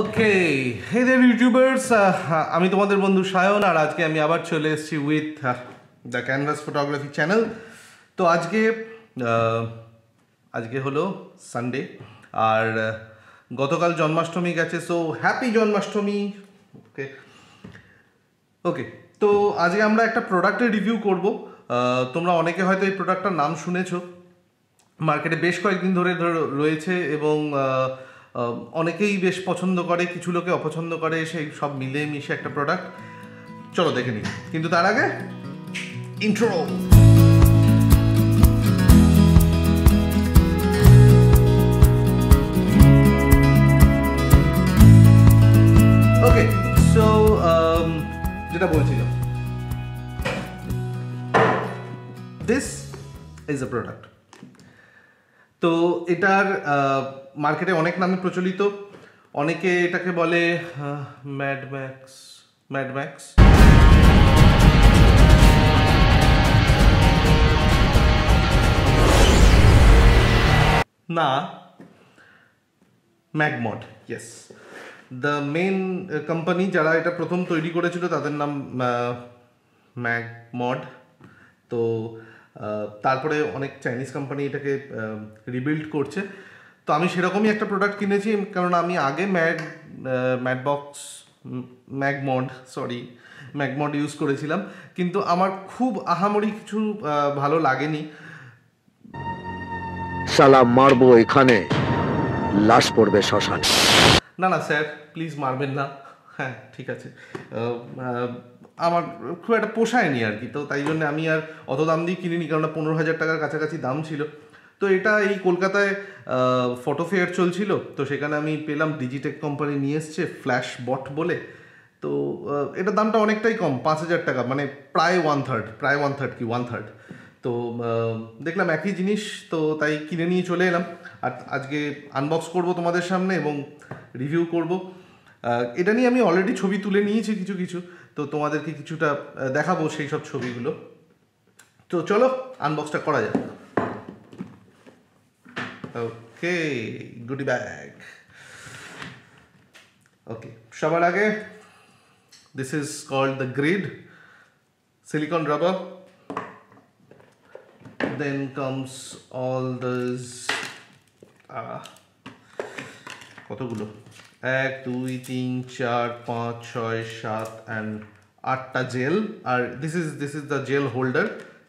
ওকে হে দেব YouTubers আমি তোমাদের বন্ধু সায়ন আর আজকে আমি আবার চলে এসেছি with the canvas photography channel তো আজকে uh, আজকে হলো সানডে আর uh, গতকাল জন্মাষ্টমী গেছে so happy Janmashtami okay okay তো আজকে আমরা একটা প্রোডাক্টের রিভিউ করব তোমরা অনেকে হয়তো এই প্রোডাক্টটার নাম শুনেছো মার্কেটে বেশ কয়েকদিন ধরে রয়েছে এবং uh, অনেকেই বেশ পছন্দ করে কিছু লোকে অপছন্দ করে সেই সব মিলে মিশে একটা প্রোডাক্ট চলো দেখে নিই কিন্তু তার আগে ইন্ট্রো ওকে সো যেটা বলছিলাম দিস ইজ আ প্রোডাক্ট তো এটার মার্কেটে অনেক নামে প্রচলিত অনেকে এটাকে বলে ম্যাডম্যাক্স ম্যাডম্যাক্স না MagMod yes the main company যারা এটা প্রথম তৈরি করেছিল তাদের নাম ম্যাগমড তো তারপরে অনেক চাইনিজ কোম্পানি এটাকে রিবিল্ড করছে তো আমি সেরকমই একটা প্রোডাক্ট কিনেছি কারণ আমি আগে mad Madbox MagMod sorry MagMod use করেছিলাম কিন্তু আমার খুব আহামরি কিছু ভালো লাগেনি সালা মারবো এখানে লাশ পড়বে শ্মশান না না স্যার প্লিজ মারবেন না হ্যাঁ ঠিক আছে আমার খুব একটা পোষায়নি আর কি তো তাই জন্য আমি আর অত দাম দিয়ে কিনিনি কারণ পনেরো হাজার টাকার কাছাকাছি দাম ছিল তো এটা এই কলকাতায় ফটো ফেয়ার চলছিল তো সেখানে আমি পেলাম ডিজিটেক কোম্পানি নিয়ে এসছে ফ্ল্যাশ বট বলে তো এটার দামটা অনেকটাই কম পাঁচ হাজার টাকা মানে প্রায় ওয়ান থার্ড প্রায় ওয়ান থার্ড কি ওয়ান থার্ড তো দেখলাম একই জিনিস তো তাই কিনে নিয়ে চলে এলাম আর আজকে আনবক্স করব তোমাদের সামনে এবং রিভিউ করব এটা নিয়ে আমি অলরেডি ছবি তুলে নিয়েছি কিছু কিছু তো তোমাদেরকে কিছুটা দেখাবো সেই সব ছবিগুলো তো চলো আনবক্সটা করা যাক ওকে গুডি ব্যাগ ওকে সবার আগে this is called the grid silicon rubber then comes all those ah, কতগুলো এক দুই তিন চার পাঁচ ছয় সাত অ্যান্ড আটটা জেল আর this is this is the gel holder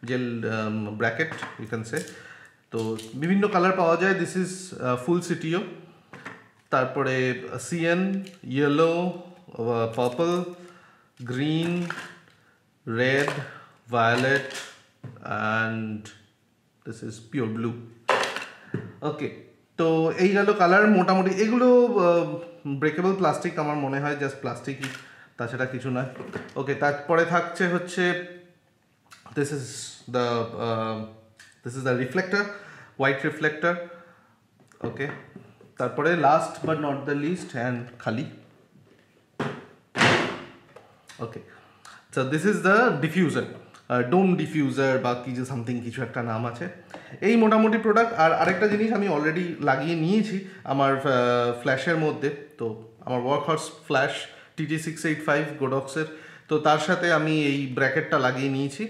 gel bracket you can say তো বিভিন্ন কালার পাওয়া যায় দিস ইজ ফুল সিটিও তারপরে cyan yellow purple green red violet and this is pure blue okay তো এই গেল কালার মোটামুটি এগুলো ব্রেকেবল uh, প্লাস্টিক আমার মনে হয় জাস্ট প্লাস্টিকই তাছাড়া কিছু না ওকে তারপরে থাকছে হচ্ছে this is the this is the reflector white reflector okay তারপরে last but not the least and খালি okay so this is the diffuser dome diffuser বা কি যে সামথিং কিছু একটা নাম আছে এই মোটামুটি প্রোডাক্ট আর আরেকটা জিনিস আমি অলরেডি লাগিয়ে নিয়েছি আমার ফ্ল্যাশের মধ্যে তো আমার workhorse flash TT six eight five গোডক্সের তো তার সাথে আমি এই ব্র্যাকেটটা লাগিয়ে নিয়েছি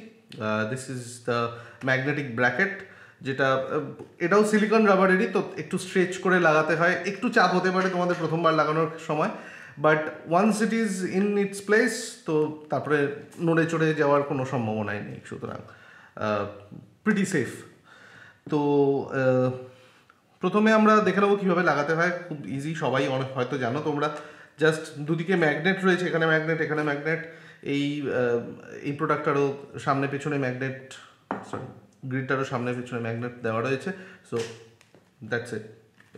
this is the magnetic bracket যেটা এটাও সিলিকন রাবারেরই তো একটু স্ট্রেচ করে লাগাতে হয় একটু চাপ হতে পারে তোমাদের প্রথমবার লাগানোর সময় but once it is in its place তো তারপরে নড়ে চড়ে যাওয়ার কোনো সম্ভাবনাই নেই সুতরাং প্রিটি সেফ তো প্রথমে আমরা দেখে নেবো কীভাবে লাগাতে হয় খুব ইজি সবাই অনেক হয়তো জানো তোমরা জাস্ট দুদিকে ম্যাগনেট রয়েছে এখানে ম্যাগনেট এখানে ম্যাগনেট এই এই প্রোডাক্টটারও সামনে পেছনে ম্যাগনেট সরি গ্রিডটারও সামনে পেছনে ম্যাগনেট দেওয়া রয়েছে সো দ্যাটস ইট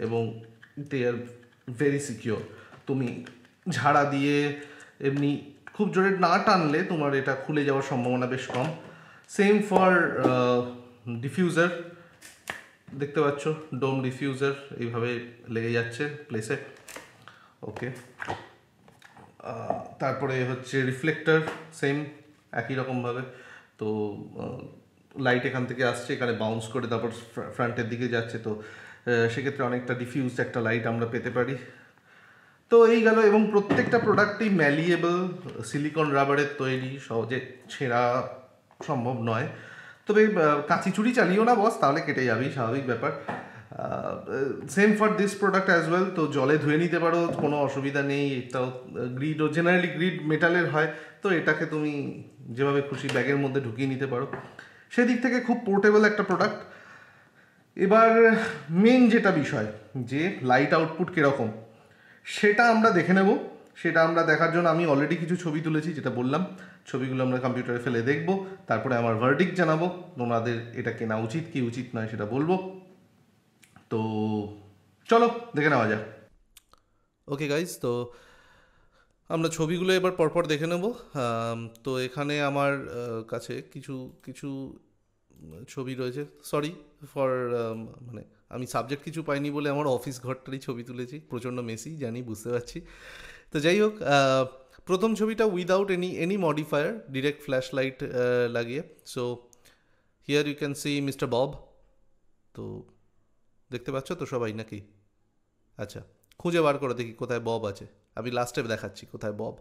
এবং দে আর ভেরি সিকিওর তুমি ঝাড়া দিয়ে এমনি খুব জোরে না টানলে তোমার এটা খুলে যাওয়ার সম্ভাবনা বেশ কম সেম ফর ডিফিউজার দেখতে পাচ্ছ ডোম ডিফিউজার এইভাবে লেগে যাচ্ছে প্লেসে ওকে তারপরে হচ্ছে রিফ্লেক্টার সেম একই রকমভাবে তো লাইট এখান থেকে আসছে এখানে বাউন্স করে তারপর ফ্রন্টের দিকে যাচ্ছে তো সেক্ষেত্রে অনেকটা ডিফিউজড একটা লাইট আমরা পেতে পারি তো এই গেল এবং প্রত্যেকটা প্রোডাক্টই ম্যালিয়েবল সিলিকন রাবারের তৈরি সহজে ছেঁড়া সম্ভব নয় তবে কাঁচি চুরি চালিও না বস তাহলে কেটে যাবেই স্বাভাবিক ব্যাপার same for this product as well তো জলে ধুয়ে নিতে পারো কোনো অসুবিধা নেই এটাও গ্রিডও জেনারেলি গ্রিড মেটালের হয় তো এটাকে তুমি যেভাবে খুশি ব্যাগের মধ্যে ঢুকিয়ে নিতে পারো সেদিক থেকে খুব পোর্টেবল একটা প্রোডাক্ট এবার মেন যেটা বিষয় যে লাইট আউটপুট কীরকম সেটা আমরা দেখে নেব সেটা আমরা দেখার জন্য আমি অলরেডি কিছু ছবি তুলেছি যেটা বললাম ছবিগুলো আমরা কম্পিউটারে ফেলে দেখব তারপরে আমার ভার্ডিক জানাবো তোমাদের এটা কেনা উচিত কি উচিত নয় সেটা বলবো তো চলো দেখে নেওয়া যাক ওকে গাইজ তো আমরা ছবিগুলো এবার পরপর দেখে নেব তো এখানে আমার কাছে কিছু কিছু ছবি রয়েছে সরি ফর মানে আমি সাবজেক্ট কিছু পাইনি বলে আমার অফিস ঘরটারই ছবি তুলেছি প্রচণ্ড মেসি জানি বুঝতে পারছি তো যাই হোক প্রথম ছবিটা without any any modifier direct flash light লাগিয়ে so here you can see mister Bob তো দেখতে পাচ্ছ তো সবাই নাকি আচ্ছা খুঁজে বার করে দেখি কোথায় বব আছে আমি লাস্টে দেখাচ্ছি কোথায় বব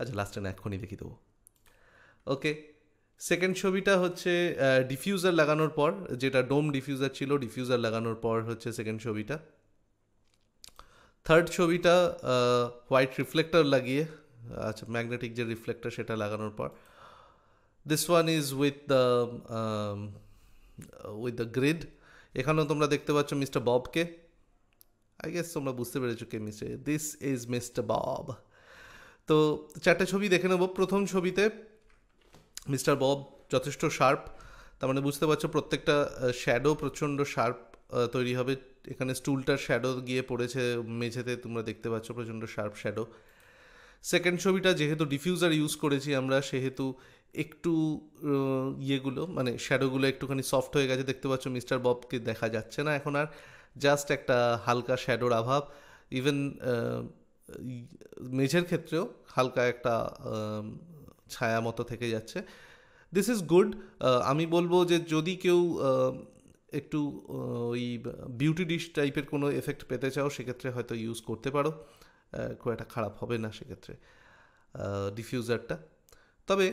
আচ্ছা লাস্টে না এক্ষুনি দেখি দেবো ওকে সেকেন্ড ছবিটা হচ্ছে ডিফিউজার লাগানোর পর যেটা ডোম ডিফিউজার ছিল ডিফিউজার লাগানোর পর হচ্ছে সেকেন্ড ছবিটা থার্ড ছবিটা হোয়াইট রিফ্লেক্টর লাগিয়ে আচ্ছা ম্যাগনেটিক যে রিফ্লেক্টর সেটা লাগানোর পর this one is with the with the grid এখানেও তোমরা দেখতে পাচ্ছ মিস্টার ববকে আই গেস তোমরা বুঝতে পেরেছো কে mister this is mister Bob তো চারটে ছবি দেখে নেব প্রথম ছবিতে মিস্টার বব যথেষ্ট শার্প তার মানে বুঝতে পারছো প্রত্যেকটা শ্যাডো প্রচণ্ড শার্প তৈরি হবে এখানে স্টুলটার শ্যাডো গিয়ে পড়েছে মেঝেতে তোমরা দেখতে পাচ্ছ প্রচণ্ড শার্প শ্যাডো সেকেন্ড ছবিটা যেহেতু ডিফিউজার ইউজ করেছি আমরা সেহেতু একটু ইয়েগুলো মানে শ্যাডোগুলো একটুখানি সফট হয়ে গেছে দেখতে পাচ্ছ মিস্টার ববকে দেখা যাচ্ছে না এখন আর জাস্ট একটা হালকা শ্যাডোর অভাব ইভেন মেঝের ক্ষেত্রেও হালকা একটা ছায়া মতো থেকে যাচ্ছে দিস ইজ গুড আমি বলবো যে যদি কেউ একটু ওই বিউটি ডিশ টাইপের কোনো এফেক্ট পেতে চাও সেক্ষেত্রে হয়তো ইউজ করতে পারো খুব একটা খারাপ হবে না সেক্ষেত্রে ডিফিউজারটা তবে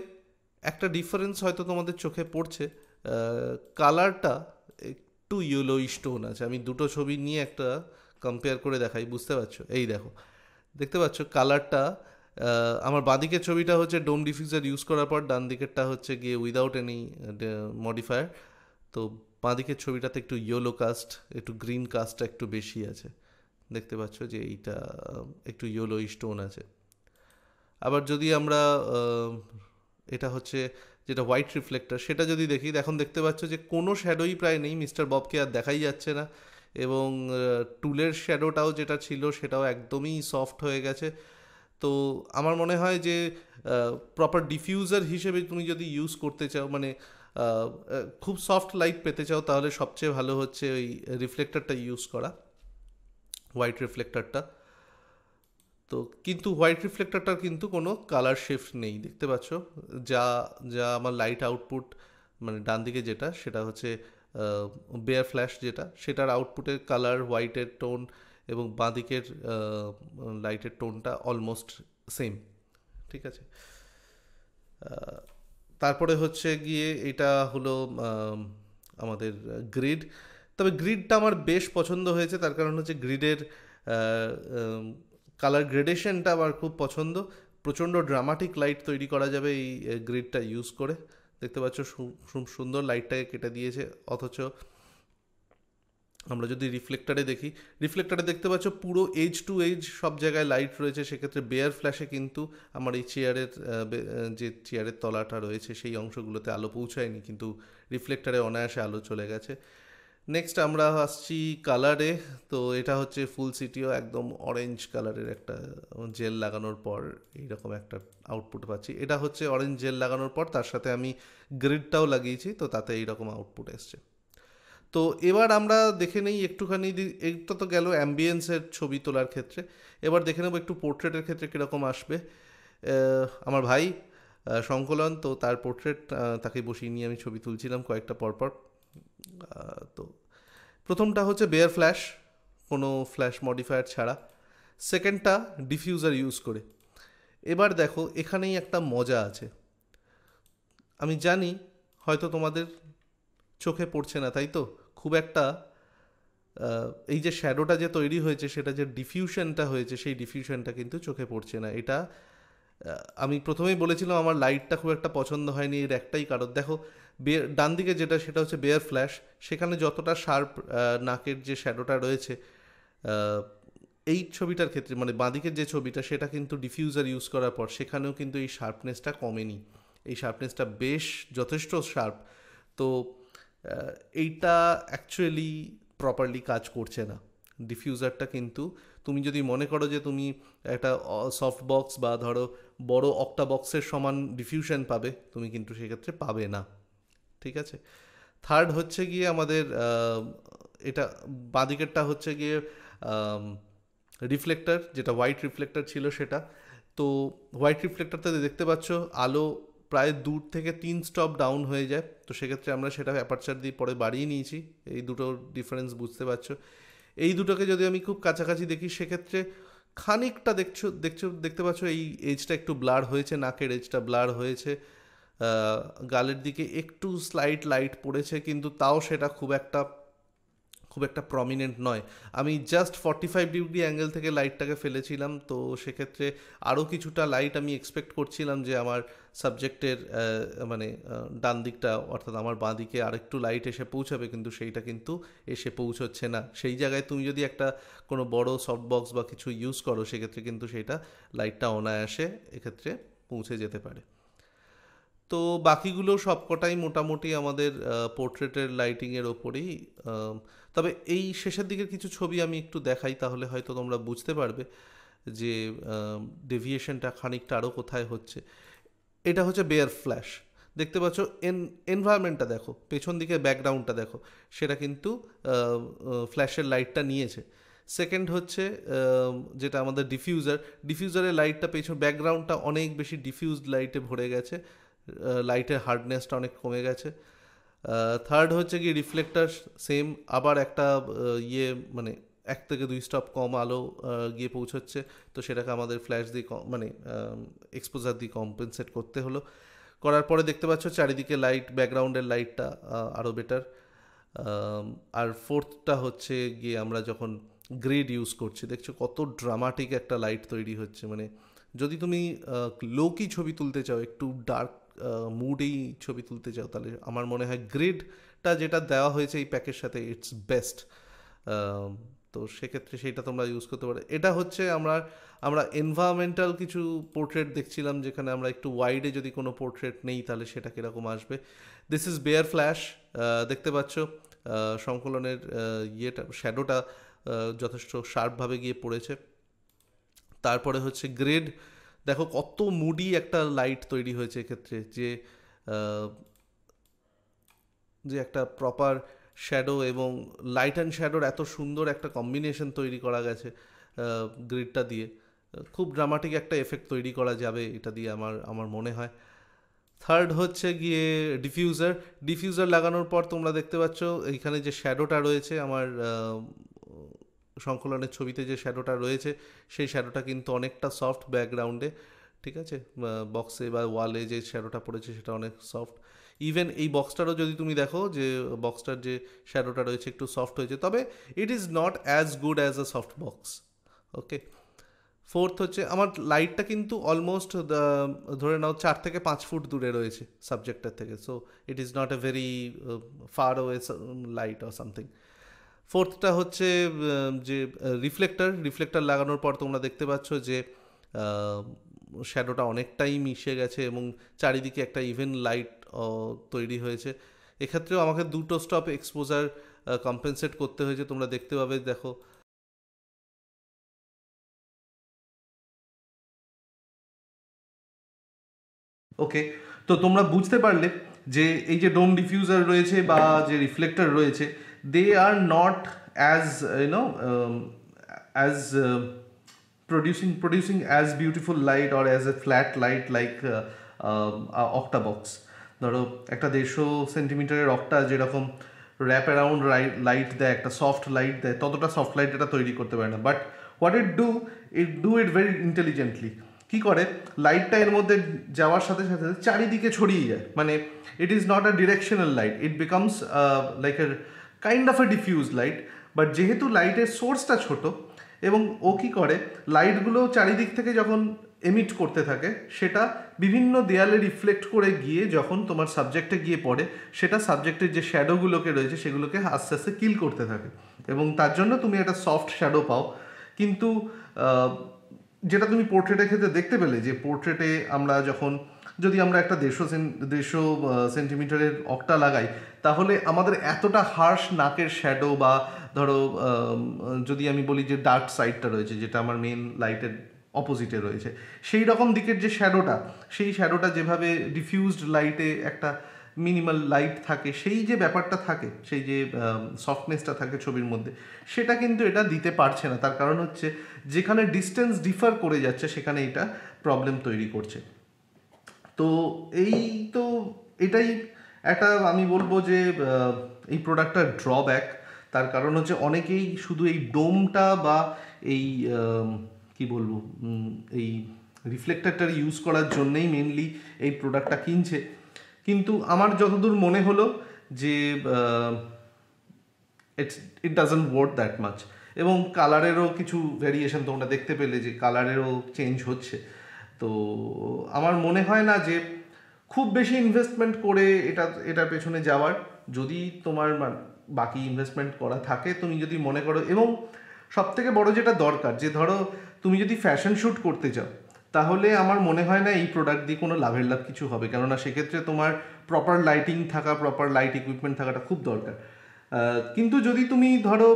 একটা ডিফারেন্স হয়তো তোমাদের চোখে পড়ছে কালারটা একটু ইয়েলো স্টোন আছে আমি দুটো ছবি নিয়ে একটা কম্পেয়ার করে দেখাই বুঝতে পারছো এই দেখো দেখতে পাচ্ছ কালারটা আমার বাঁদিকের ছবিটা হচ্ছে ডোম ডিফিউজার ইউজ করার পর ডান দিকেরটা হচ্ছে গিয়ে উইদাউট এনি মডিফায়ার তো বাঁদিকের ছবিটাতে একটু ইয়েলো কাস্ট একটু গ্রিন কাস্টটা একটু বেশি আছে দেখতে পাচ্ছ যে এইটা একটু ইয়েলো স্টোন আছে আবার যদি আমরা এটা হচ্ছে যেটা হোয়াইট রিফ্লেক্টার সেটা যদি দেখি এখন দেখতে পাচ্ছ যে কোনো শ্যাডোই প্রায় নেই মিস্টার ববকে আর দেখাই যাচ্ছে না এবং টুলের শ্যাডোটাও যেটা ছিল সেটাও একদমই সফট হয়ে গেছে তো আমার মনে হয় যে প্রপার ডিফিউজার হিসেবে তুমি যদি ইউজ করতে চাও মানে খুব সফট লাইট পেতে চাও তাহলে সবচেয়ে ভালো হচ্ছে ওই রিফ্লেক্টারটা ইউজ করা হোয়াইট রিফ্লেক্টারটা তো কিন্তু হোয়াইট রিফ্লেক্টারটার কিন্তু কোনো কালার শিফট নেই দেখতে পাচ্ছ যা যা আমার লাইট আউটপুট মানে ডান দিকে যেটা সেটা হচ্ছে বেয়ার ফ্ল্যাশ যেটা সেটার আউটপুটের কালার হোয়াইটের টোন এবং বাঁদিকের লাইটের টোনটা অলমোস্ট সেম ঠিক আছে তারপরে হচ্ছে গিয়ে এটা হলো আমাদের গ্রিড তবে গ্রিডটা আমার বেশ পছন্দ হয়েছে তার কারণ হচ্ছে গ্রিডের কালার গ্রেডেশনটা আমার খুব পছন্দ প্রচণ্ড ড্রামাটিক লাইট তৈরি করা যাবে এই গ্রিডটা ইউজ করে দেখতে পাচ্ছ সুন্দর লাইটটাকে কেটে দিয়েছে অথচ আমরা যদি রিফ্লেক্টারে দেখি রিফ্লেক্টারে দেখতে পাচ্ছ পুরো এজ টু এজ সব জায়গায় লাইট রয়েছে সেক্ষেত্রে বেয়ার ফ্ল্যাশে কিন্তু আমার এই চেয়ারের যে চেয়ারের তলাটা রয়েছে সেই অংশগুলোতে আলো পৌঁছায়নি কিন্তু রিফ্লেক্টারে অনায়াসে আলো চলে গেছে নেক্সট আমরা আসছি কালারে তো এটা হচ্ছে ফুল সিটিও একদম অরেঞ্জ কালারের একটা জেল লাগানোর পর এইরকম একটা আউটপুট পাচ্ছি এটা হচ্ছে অরেঞ্জ জেল লাগানোর পর তার সাথে আমি গ্রিডটাও লাগিয়েছি তো তাতে এইরকম আউটপুট এসছে তো এবার আমরা দেখে নেই একটুখানি এটা তো গেল অ্যাম্বিয়েন্সের ছবি তোলার ক্ষেত্রে এবার দেখে নেব একটু পোর্ট্রেটের ক্ষেত্রে কীরকম আসবে আমার ভাই সংকলন তো তার পোর্ট্রেট তাকে বসিয়ে নিয়ে আমি ছবি তুলছিলাম কয়েকটা পরপর তো প্রথমটা হচ্ছে বেয়ার ফ্ল্যাশ কোনো ফ্ল্যাশ মডিফায়ার ছাড়া সেকেন্ডটা ডিফিউজার ইউজ করে এবার দেখো এখানেই একটা মজা আছে আমি জানি হয়তো তোমাদের চোখে পড়ছে না তাই তো খুব একটা এই যে শ্যাডোটা যে তৈরি হয়েছে সেটা যে ডিফিউশনটা হয়েছে সেই ডিফিউশনটা কিন্তু চোখে পড়ছে না এটা আমি প্রথমেই বলেছিলাম আমার লাইটটা খুব একটা পছন্দ হয়নি এর একটাই কারণ দেখো ডান দিকে যেটা সেটা হচ্ছে বেয়ার ফ্ল্যাশ সেখানে যতটা শার্প নাকের যে শ্যাডোটা রয়েছে এই ছবিটার ক্ষেত্রে মানে বাঁদিকের যে ছবিটা সেটা কিন্তু ডিফিউজার ইউজ করার পর সেখানেও কিন্তু এই শার্পনেসটা কমেনি এই শার্পনেসটা বেশ যথেষ্ট শার্প তো এইটা অ্যাকচুয়ালি প্রপারলি কাজ করছে না ডিফিউজারটা কিন্তু তুমি যদি মনে করো যে তুমি একটা সফট বক্স বা ধরো বড় অক্টা বক্সের সমান ডিফিউশন পাবে তুমি কিন্তু সেক্ষেত্রে পাবে না ঠিক আছে থার্ড হচ্ছে গিয়ে আমাদের এটা বাঁদিকেরটা হচ্ছে গিয়ে রিফ্লেক্টার যেটা হোয়াইট রিফ্লেক্টার ছিল সেটা তো হোয়াইট রিফ্লেক্টারটাতে দেখতে পাচ্ছ আলো প্রায় দূর থেকে তিন স্টপ ডাউন হয়ে যায় তো সেক্ষেত্রে আমরা সেটা অ্যাপারচার দিয়ে পরে বাড়িয়ে নিয়েছি এই দুটোর ডিফারেন্স বুঝতে পারছো এই দুটোকে যদি আমি খুব কাছাকাছি দেখি সেক্ষেত্রে খানিকটা দেখছো দেখছো দেখতে পাচ্ছ এই এজটা একটু ব্লার হয়েছে নাকের এজটা ব্লার হয়েছে গালের দিকে একটু স্লাইট লাইট পড়েছে কিন্তু তাও সেটা খুব একটা খুব একটা প্রমিনেন্ট নয় আমি just forty five degree angle থেকে লাইটটাকে ফেলেছিলাম তো সেক্ষেত্রে আরও কিছুটা লাইট আমি এক্সপেক্ট করছিলাম যে আমার সাবজেক্টের মানে ডান দিকটা অর্থাৎ আমার বাঁ দিকে আরেকটু লাইট এসে পৌঁছাবে কিন্তু সেইটা কিন্তু এসে পৌঁছচ্ছে না সেই জায়গায় তুমি যদি একটা কোনো বড় সফট বক্স বা কিছু ইউজ করো সেক্ষেত্রে কিন্তু সেইটা লাইটটা অনায়াসে এক্ষেত্রে পৌঁছে যেতে পারে তো বাকিগুলো সবকটাই মোটামুটি আমাদের পোর্ট্রেটের লাইটিংয়ের ওপরেই তবে এই শেষের দিকের কিছু ছবি আমি একটু দেখাই তাহলে হয়তো তোমরা বুঝতে পারবে যে ডেভিয়েশনটা খানিকটা আরও কোথায় হচ্ছে এটা হচ্ছে বেয়ার ফ্ল্যাশ দেখতে পাচ্ছ এন এনভায়রনমেন্টটা দেখো পেছন দিকে ব্যাকগ্রাউন্ডটা দেখো সেটা কিন্তু ফ্ল্যাশের লাইটটা নিয়েছে সেকেন্ড হচ্ছে যেটা আমাদের ডিফিউজার ডিফিউজারের লাইটটা পেছন ব্যাকগ্রাউন্ডটা অনেক বেশি ডিফিউজড লাইটে ভরে গেছে লাইটের হার্ডনেসটা অনেক কমে গেছে থার্ড হচ্ছে কি রিফ্লেক্টার সেম আবার একটা ইয়ে মানে এক থেকে দুই স্টপ কম আলো গিয়ে পৌঁছচ্ছে তো সেটাকে আমাদের ফ্ল্যাশ দিয়ে মানে এক্সপোজার দিয়ে কম্পেনসেট করতে হলো করার পরে দেখতে পাচ্ছ চারিদিকে লাইট ব্যাকগ্রাউন্ডের লাইটটা আরও বেটার আর ফোর্থটা হচ্ছে গিয়ে আমরা যখন গ্রেড ইউজ করছি দেখছো কত ড্রামাটিক একটা লাইট তৈরি হচ্ছে মানে যদি তুমি লোকই ছবি তুলতে চাও একটু ডার্ক মুডেই ছবি তুলতে চাও তাহলে আমার মনে হয় গ্রেডটা যেটা দেওয়া হয়েছে এই প্যাকের সাথে ইটস বেস্ট তো সেক্ষেত্রে সেটা তোমরা ইউজ করতে পারো এটা হচ্ছে আমরা আমরা এনভায়রনমেন্টাল কিছু পোর্ট্রেট দেখছিলাম যেখানে আমরা একটু ওয়াইডে যদি কোনো পোর্ট্রেট নেই তাহলে সেটা কীরকম আসবে দিস ইজ বেয়ার ফ্ল্যাশ দেখতে পাচ্ছ সংকলনের ইয়েটা শ্যাডোটা যথেষ্ট শার্পভাবে গিয়ে পড়েছে তারপরে হচ্ছে গ্রেড দেখো কত মুডি একটা লাইট তৈরি হয়েছে এক্ষেত্রে যে যে একটা প্রপার শ্যাডো এবং লাইট অ্যান্ড শ্যাডোর এত সুন্দর একটা কম্বিনেশন তৈরি করা গেছে গ্রিডটা দিয়ে খুব ড্রামাটিক একটা এফেক্ট তৈরি করা যাবে এটা দিয়ে আমার আমার মনে হয় থার্ড হচ্ছে গিয়ে ডিফিউজার ডিফিউজার লাগানোর পর তোমরা দেখতে পাচ্ছ এইখানে যে শ্যাডোটা রয়েছে আমার সংকলনের ছবিতে যে শ্যাডোটা রয়েছে সেই শ্যাডোটা কিন্তু অনেকটা সফট ব্যাকগ্রাউন্ডে ঠিক আছে বক্সে বা ওয়ালে যে শ্যাডোটা পড়েছে সেটা অনেক সফট ইভেন এই বক্সটারও যদি তুমি দেখো যে বক্সটার যে শ্যাডোটা রয়েছে একটু সফট হয়েছে তবে it is not as good as a soft box okay fourth হচ্ছে আমার লাইটটা কিন্তু অলমোস্ট uh, ধরে নাও চার থেকে পাঁচ ফুট দূরে রয়েছে সাবজেক্টটার থেকে so it is not a very far way light or something ফোর্থটা হচ্ছে um, যে রিফ্লেক্টার uh, রিফ্লেক্টার লাগানোর পর তোমরা দেখতে পাচ্ছ যে শ্যাডোটা uh, অনেকটাই মিশে গেছে এবং চারিদিকে একটা ইভেন লাইট তৈরি হয়েছে এক্ষেত্রেও আমাকে দুটো স্টপ এক্সপোজার কম্পেনসেট করতে হয়েছে তোমরা দেখতে পাবে দেখো ওকে তো তোমরা বুঝতে পারলে যে এই যে ডোম ডিফিউজার রয়েছে বা যে রিফ্লেক্টার রয়েছে they are not as you know as producing producing as beautiful light or as a flat light like box ধরো একটা দেড়শো সেন্টিমিটারের রকটা যেরকম র্যাপ অ্যারাউন্ড লাইট দেয় একটা সফট লাইট দেয় ততটা সফট লাইট এটা তৈরি করতে পারে না but what it do it do it very intelligently কী করে লাইটটা এর মধ্যে যাওয়ার সাথে সাথে চারিদিকে ছড়িয়ে যায় মানে it is not a directional light it becomes like a kind of a diffuse light but যেহেতু লাইটের সোর্সটা ছোট এবং ও কী করে লাইটগুলো চারিদিক থেকে যখন এমিট করতে থাকে সেটা বিভিন্ন দেয়ালে রিফ্লেক্ট করে গিয়ে যখন তোমার সাবজেক্টে গিয়ে পড়ে সেটা সাবজেক্টের যে শ্যাডোগুলোকে রয়েছে সেগুলোকে আস্তে আস্তে কিল করতে থাকে এবং তার জন্য তুমি একটা সফট শ্যাডো পাও কিন্তু যেটা তুমি পোর্ট্রেটের ক্ষেত্রে দেখতে পেলে যে পোর্ট্রেটে আমরা যখন যদি আমরা একটা দেড়শো দেড়শো সেন্টিমিটারের অক্টা লাগাই তাহলে আমাদের এতটা হার্শ নাকের শ্যাডো বা ধরো যদি আমি বলি যে ডার্ক সাইডটা রয়েছে যেটা আমার মেন লাইটের অপোজিটে রয়েছে সেই রকম দিকের যে শ্যাডোটা সেই শ্যাডোটা যেভাবে ডিফিউজড লাইটে একটা মিনিমাল লাইট থাকে সেই যে ব্যাপারটা থাকে সেই যে সফটনেসটা থাকে ছবির মধ্যে সেটা কিন্তু এটা দিতে পারছে না তার কারণ হচ্ছে যেখানে ডিস্টেন্স ডিফার করে যাচ্ছে সেখানে এটা প্রবলেম তৈরি করছে তো এই তো এটাই একটা আমি বলবো যে এই প্রোডাক্টটার ড্রব্যাক তার কারণ হচ্ছে অনেকেই শুধু এই ডোমটা বা এই কি বলবো এই রিফ্লেক্টারটার ইউজ করার জন্যেই মেনলি এই প্রোডাক্টটা কিনছে কিন্তু আমার যতদূর মনে হলো যে it's it doesn't work that much এবং কালারেরও কিছু ভ্যারিয়েশন তোমরা দেখতে পেলে যে কালারেরও চেঞ্জ হচ্ছে তো আমার মনে হয় না যে খুব বেশি ইনভেস্টমেন্ট করে এটা এটার পেছনে যাওয়ার যদি তোমার বাকি ইনভেস্টমেন্ট করা থাকে তুমি যদি মনে করো এবং সব থেকে বড় যেটা দরকার যে ধরো তুমি যদি ফ্যাশন শ্যুট করতে চাও তাহলে আমার মনে হয় না এই প্রোডাক্ট দিয়ে কোনো লাভের লাভ কিছু হবে কেননা সেক্ষেত্রে তোমার প্রপার লাইটিং থাকা প্রপার লাইট ইকুইপমেন্ট থাকাটা খুব দরকার কিন্তু যদি তুমি ধরো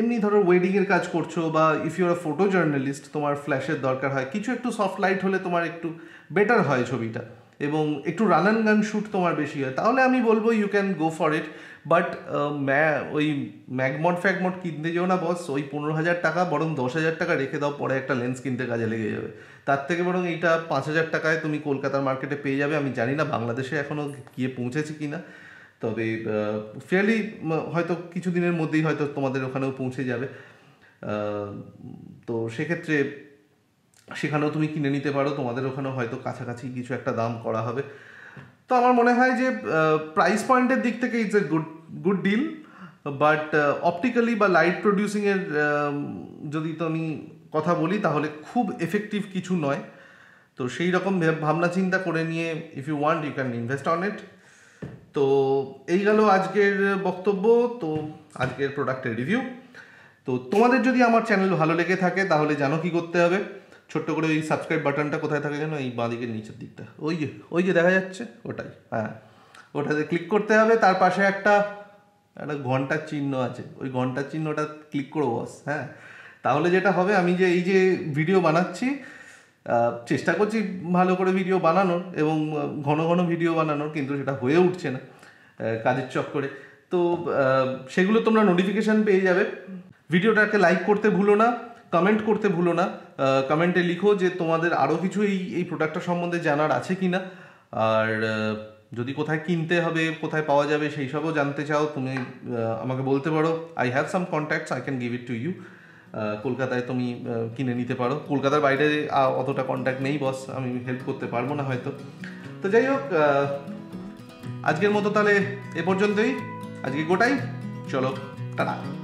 এমনি ধরো ওয়েডিংয়ের কাজ করছো বা if your a photo journalist তোমার ফ্ল্যাশের দরকার হয় কিছু একটু সফট লাইট হলে তোমার একটু বেটার হয় ছবিটা এবং একটু রান অ্যান্ড গান শ্যুট তোমার বেশি হয় তাহলে আমি বলবো you can go for it but ওই ম্যাগমট ফ্যাগমট কিনতে যেও না বস ওই পনেরো হাজার টাকা বরং দশ হাজার টাকা রেখে দাও পরে একটা লেন্স কিনতে কাজে লেগে যাবে তার থেকে বরং এইটা পাঁচ হাজার টাকায় তুমি কলকাতার মার্কেটে পেয়ে যাবে আমি জানি না বাংলাদেশে এখনও গিয়ে পৌঁছেছে কি না তবে ফেয়ারলি হয়তো কিছুদিনের মধ্যেই হয়তো তোমাদের ওখানেও পৌঁছে যাবে তো সেক্ষেত্রে সেখানেও তুমি কিনে নিতে পারো তোমাদের ওখানেও হয়তো কাছাকাছি কিছু একটা দাম করা হবে তো আমার মনে হয় যে প্রাইস পয়েন্টের দিক থেকে it's a good good deal but optically বা লাইট প্রডিউসিংয়ের যদি তো আমি কথা বলি তাহলে খুব এফেক্টিভ কিছু নয় তো সেই রকম ভাবনা চিন্তা করে নিয়ে if you want you can invest on it তো এই গেল আজকের বক্তব্য তো আজকের প্রোডাক্টের রিভিউ তো তোমাদের যদি আমার চ্যানেল ভালো লেগে থাকে তাহলে জানো কি করতে হবে ছোট্ট করে ওই সাবস্ক্রাইব বাটনটা কোথায় থাকে কেন এই দিকে নিচের দিকটা ওই যে ওই যে দেখা যাচ্ছে ওটাই হ্যাঁ ওটাতে ক্লিক করতে হবে তার পাশে একটা একটা ঘন্টার চিহ্ন আছে ওই ঘন্টার চিহ্নটা ক্লিক করো বস হ্যাঁ তাহলে যেটা হবে আমি যে এই যে ভিডিও বানাচ্ছি চেষ্টা করছি ভালো করে ভিডিও বানানোর এবং ঘন ঘন ভিডিও বানানোর কিন্তু সেটা হয়ে উঠছে না কাজের চক্করে তো সেগুলো তোমরা নোটিফিকেশান পেয়ে যাবে ভিডিওটাকে লাইক করতে ভুলো না কমেন্ট করতে ভুলো না কমেন্টে লিখো যে তোমাদের আরও কিছু এই এই প্রোডাক্টটা সম্বন্ধে জানার আছে কি না আর যদি কোথায় কিনতে হবে কোথায় পাওয়া যাবে সেই সবও জানতে চাও তুমি আমাকে বলতে পারো I have some contacts I can give it to you কলকাতায় তুমি কিনে নিতে পারো কলকাতার বাইরে অতটা কন্ট্যাক্ট নেই বস আমি হেল্প করতে পারবো না হয়তো তো যাই হোক আজকের মতো তাহলে এ পর্যন্তই আজকে গোটাই চলো টাটা